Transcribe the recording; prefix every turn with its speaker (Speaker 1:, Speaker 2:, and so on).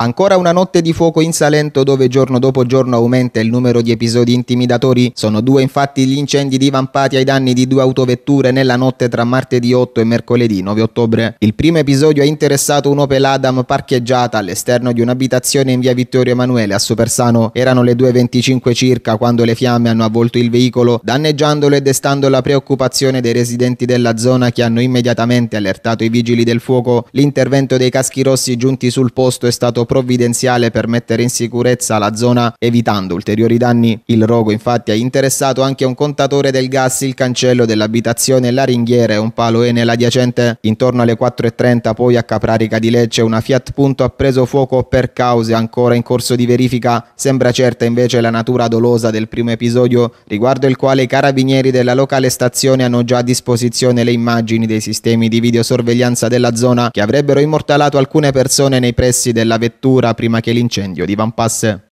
Speaker 1: Ancora una notte di fuoco in Salento dove giorno dopo giorno aumenta il numero di episodi intimidatori. Sono due infatti gli incendi divampati ai danni di due autovetture nella notte tra martedì 8 e mercoledì 9 ottobre. Il primo episodio ha interessato un'Opel Adam parcheggiata all'esterno di un'abitazione in via Vittorio Emanuele a Supersano. Erano le 2.25 circa quando le fiamme hanno avvolto il veicolo, danneggiandolo e destando la preoccupazione dei residenti della zona che hanno immediatamente allertato i vigili del fuoco. L'intervento dei caschi rossi giunti sul posto è stato provvidenziale per mettere in sicurezza la zona evitando ulteriori danni. Il rogo infatti ha interessato anche un contatore del gas, il cancello dell'abitazione, la ringhiera e un palo Enel adiacente. Intorno alle 4.30 poi a Caprarica di Lecce una Fiat Punto ha preso fuoco per cause ancora in corso di verifica. Sembra certa invece la natura dolosa del primo episodio riguardo il quale i carabinieri della locale stazione hanno già a disposizione le immagini dei sistemi di videosorveglianza della zona che avrebbero immortalato alcune persone nei pressi della vettura lettura prima che l'incendio divampasse.